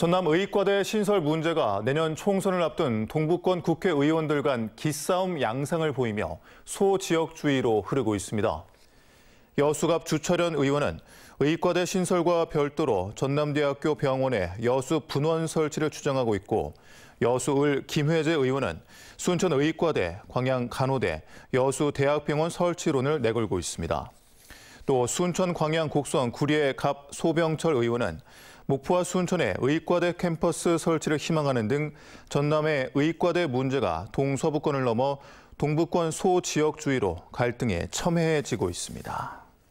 전남 의과대 신설 문제가 내년 총선을 앞둔 동북권 국회의원들 간 기싸움 양상을 보이며 소지역주의로 흐르고 있습니다. 여수갑 주철현 의원은 의과대 신설과 별도로 전남대학교 병원에 여수 분원 설치를 주장하고 있고 여수을 김회재 의원은 순천 의과대, 광양 간호대, 여수 대학병원 설치론을 내걸고 있습니다. 또 순천 광양 곡성 구리의 갑 소병철 의원은 목포와 순천에 의과대 캠퍼스 설치를 희망하는 등 전남의 의과대 문제가 동서부권을 넘어 동부권 소지역주의로 갈등에 첨예해지고 있습니다.